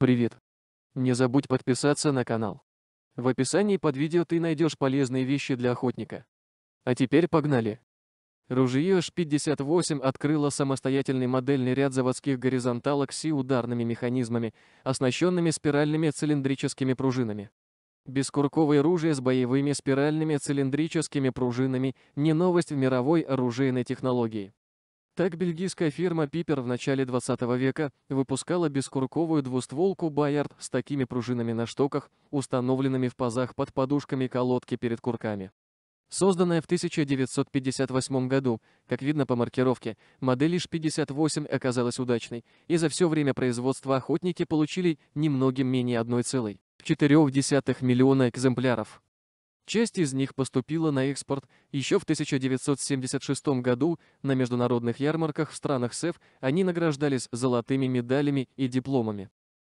Привет! Не забудь подписаться на канал. В описании под видео ты найдешь полезные вещи для охотника. А теперь погнали! Ружье H58 открыло самостоятельный модельный ряд заводских горизонталок с ударными механизмами, оснащенными спиральными цилиндрическими пружинами. Бескурковое ружье с боевыми спиральными цилиндрическими пружинами – не новость в мировой оружейной технологии. Так бельгийская фирма Пипер в начале 20 века выпускала бескурковую двустволку Bayard с такими пружинами на штоках, установленными в пазах под подушками колодки перед курками. Созданная в 1958 году, как видно по маркировке, модель лишь 58 оказалась удачной, и за все время производства охотники получили немногим менее одной целой 0,4 миллиона экземпляров. Часть из них поступила на экспорт еще в 1976 году на международных ярмарках в странах СЭФ они награждались золотыми медалями и дипломами.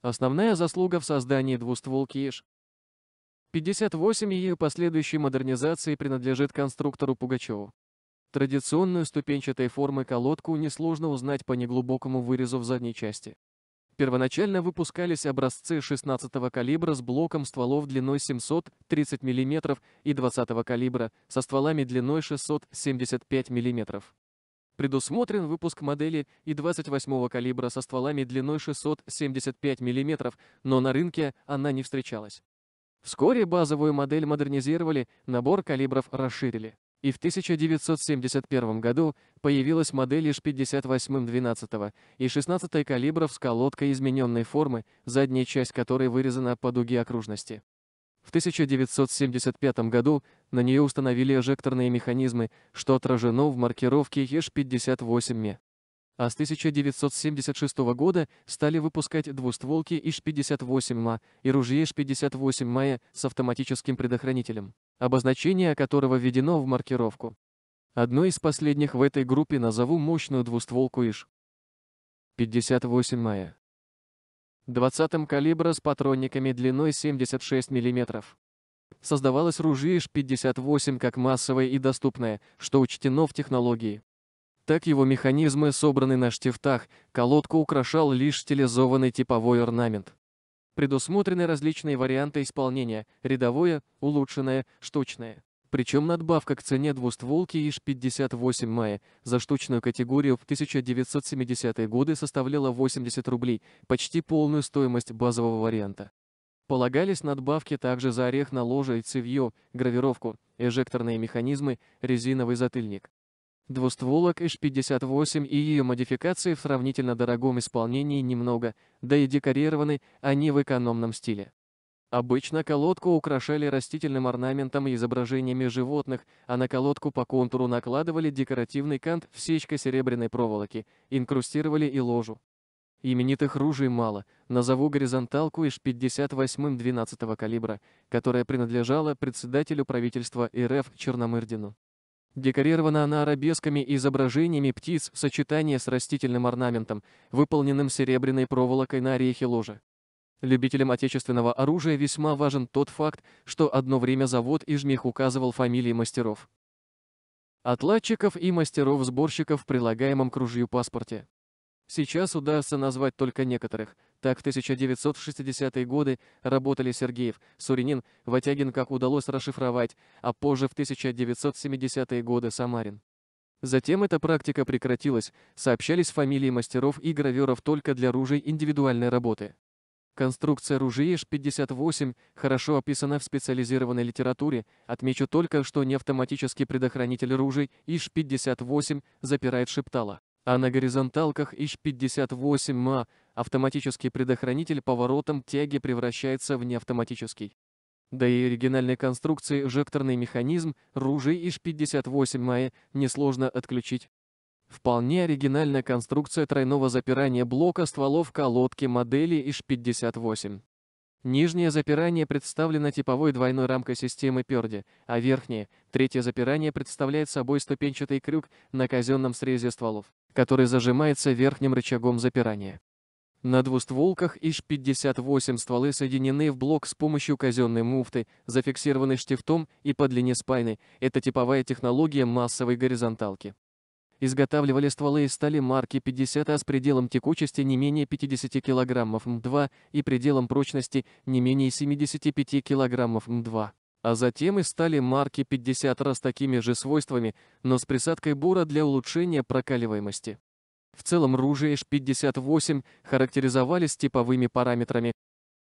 Основная заслуга в создании двустволки ЕШ. 58 ее последующей модернизации принадлежит конструктору Пугачеву. Традиционную ступенчатой формы колодку несложно узнать по неглубокому вырезу в задней части. Первоначально выпускались образцы 16-го калибра с блоком стволов длиной 730 мм и 20-го калибра со стволами длиной 675 мм. Предусмотрен выпуск модели и 28-го калибра со стволами длиной 675 мм, но на рынке она не встречалась. Вскоре базовую модель модернизировали, набор калибров расширили и в 1971 году появилась модель иж 58 12 и 16 калибров с колодкой измененной формы, задняя часть которой вырезана по дуге окружности. В 1975 году на нее установили эжекторные механизмы, что отражено в маркировке ЕШ-58МЕ. А с 1976 года стали выпускать двустволки ИШ-58МА и ружье ИШ-58МАЯ с автоматическим предохранителем обозначение которого введено в маркировку. Одной из последних в этой группе назову мощную двустволку ИШ. 58 мая. 20 калибра с патронниками длиной 76 мм. Создавалось ружье ИШ-58 как массовое и доступное, что учтено в технологии. Так его механизмы собраны на штифтах, колодку украшал лишь стилизованный типовой орнамент. Предусмотрены различные варианты исполнения – рядовое, улучшенное, штучное. Причем надбавка к цене двустволки ИШ-58 мая за штучную категорию в 1970-е годы составляла 80 рублей, почти полную стоимость базового варианта. Полагались надбавки также за орех на ложе и цевье, гравировку, эжекторные механизмы, резиновый затыльник. Двустволок H58 и ее модификации в сравнительно дорогом исполнении немного, да и декорированы они в экономном стиле. Обычно колодку украшали растительным орнаментом и изображениями животных, а на колодку по контуру накладывали декоративный кант в сечка серебряной проволоки, инкрустировали и ложу. Именитых ружей мало, назову горизонталку ИШ-58 12 калибра, которая принадлежала председателю правительства РФ Черномырдину. Декорирована она арабесками и изображениями птиц в сочетании с растительным орнаментом, выполненным серебряной проволокой на орехе ложа. Любителям отечественного оружия весьма важен тот факт, что одно время завод и жмих указывал фамилии мастеров. Отладчиков и мастеров-сборщиков в прилагаемом к ружью паспорте. Сейчас удастся назвать только некоторых – так в 1960-е годы работали Сергеев, Суринин, Ватягин, как удалось расшифровать, а позже в 1970-е годы Самарин. Затем эта практика прекратилась, сообщались фамилии мастеров и граверов только для ружей индивидуальной работы. Конструкция ш 58 хорошо описана в специализированной литературе, отмечу только, что не автоматический предохранитель ружей ш 58 запирает шептала а на горизонталках ИЩ-58М а, автоматический предохранитель поворотом тяги превращается в неавтоматический. Да и оригинальной конструкции жекторный механизм ружей ИШ-58М а несложно отключить. Вполне оригинальная конструкция тройного запирания блока стволов колодки модели Иж 58 Нижнее запирание представлено типовой двойной рамкой системы Перди, а верхнее, третье запирание представляет собой ступенчатый крюк на казенном срезе стволов, который зажимается верхним рычагом запирания. На двустволках ИШ-58 стволы соединены в блок с помощью казенной муфты, зафиксированной штифтом и по длине спайны. Это типовая технология массовой горизонталки изготавливали стволы из стали марки 50А с пределом текучести не менее 50 кг М2 и пределом прочности не менее 75 кг М2. А затем из стали марки 50 раз такими же свойствами, но с присадкой бура для улучшения прокаливаемости. В целом ружья Ш-58 характеризовались типовыми параметрами,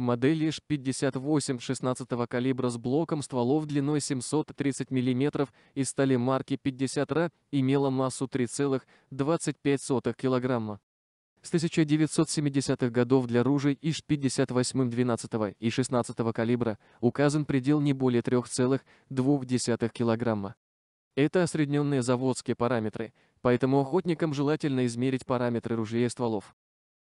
модель ИШ-58 16 калибра с блоком стволов длиной 730 мм из стали марки 50РА имела массу 3,25 кг. С 1970-х годов для ружей ИШ-58 12 и 16 калибра указан предел не более 3,2 кг. Это осредненные заводские параметры, поэтому охотникам желательно измерить параметры ружья и стволов.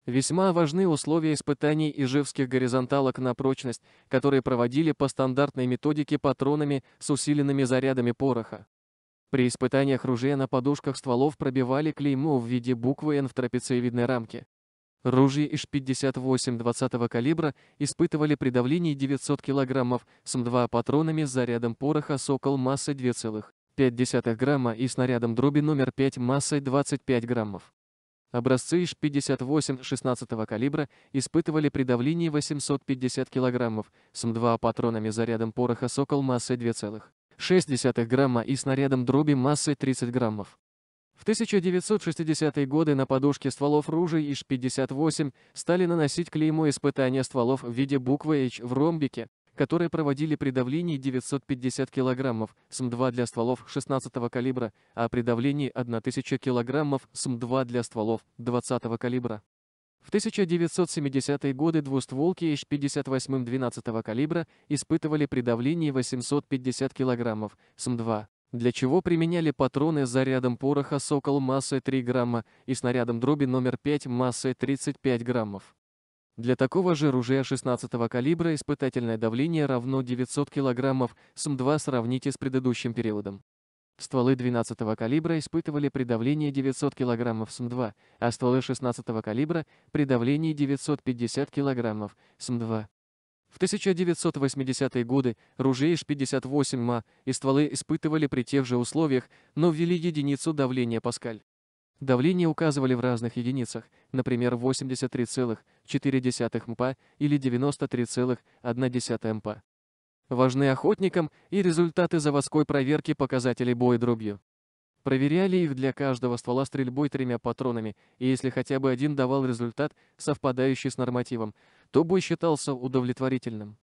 Весьма важны условия испытаний ижевских горизонталок на прочность, которые проводили по стандартной методике патронами с усиленными зарядами пороха. При испытаниях ружья на подушках стволов пробивали клеймо в виде буквы N в трапециевидной рамке. Ружья ИШ-58 20 калибра испытывали при давлении 900 кг СМ-2 патронами с зарядом пороха «Сокол» массой 2,5 грамма и снарядом дроби номер 5 массой 25 граммов. Образцы ИШ-58 16 калибра испытывали при давлении 850 кг с М2 патронами зарядом пороха «Сокол» массой 2,6 грамма и снарядом дроби массой 30 граммов. В 1960-е годы на подушке стволов ружей ИШ-58 стали наносить клеймо испытания стволов в виде буквы H в ромбике, которые проводили при давлении 950 кг СМ-2 для стволов 16 калибра, а при давлении 1000 кг СМ-2 для стволов 20 калибра. В 1970-е годы двустволки H58 12 калибра испытывали при давлении 850 кг СМ-2, для чего применяли патроны с зарядом пороха «Сокол» массой 3 грамма и снарядом дроби номер 5 массой 35 граммов. Для такого же ружья 16 калибра испытательное давление равно 900 кг, СМ-2 сравните с предыдущим периодом. Стволы 12 калибра испытывали при давлении 900 кг СМ-2, а стволы 16 калибра – при давлении 950 кг СМ-2. В 1980-е годы ружья ш 58 ма и стволы испытывали при тех же условиях, но ввели единицу давления Паскаль. Давление указывали в разных единицах, например, 83,5 0,4 МПа или 93,1 МПа. Важны охотникам и результаты заводской проверки показателей дробью. Проверяли их для каждого ствола стрельбой тремя патронами, и если хотя бы один давал результат, совпадающий с нормативом, то бой считался удовлетворительным.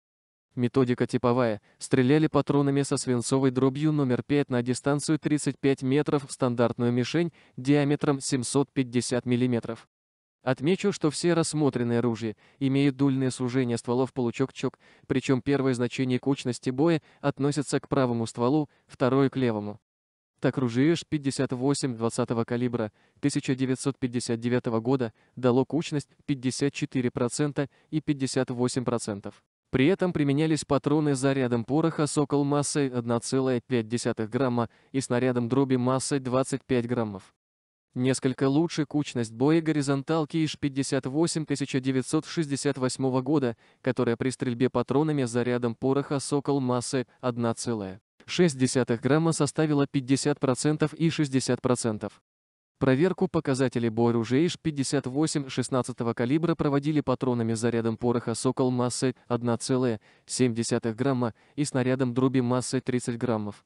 Методика типовая. Стреляли патронами со свинцовой дробью номер 5 на дистанцию 35 метров в стандартную мишень диаметром 750 миллиметров. Отмечу, что все рассмотренные ружья имеют дульное сужение стволов получок-чок, причем первое значение кучности боя относится к правому стволу, второе — к левому. Так ружье Ш-58 20 калибра 1959 года дало кучность 54% и 58%. При этом применялись патроны с зарядом пороха «Сокол» массой 1,5 грамма и снарядом дроби массой 25 граммов. Несколько лучше кучность боя горизонталки ИШ-58 1968 года, которая при стрельбе патронами с зарядом пороха «Сокол» массы 1,6 грамма составила 50% и 60%. Проверку показателей бооружия ИШ-58 16 калибра проводили патронами с зарядом пороха «Сокол» массы 1,7 грамма и снарядом дроби массы 30 граммов.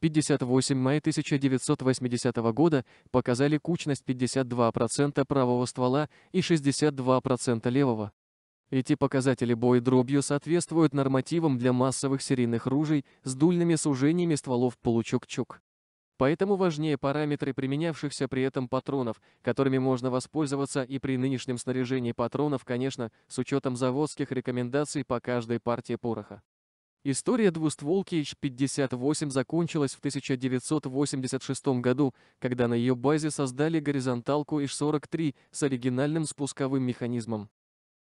58 мая 1980 года показали кучность 52% правого ствола и 62% левого. Эти показатели бой дробью соответствуют нормативам для массовых серийных ружей с дульными сужениями стволов получук-чук. Поэтому важнее параметры применявшихся при этом патронов, которыми можно воспользоваться и при нынешнем снаряжении патронов, конечно, с учетом заводских рекомендаций по каждой партии пороха. История двустволки H-58 закончилась в 1986 году, когда на ее базе создали горизонталку H-43 с оригинальным спусковым механизмом.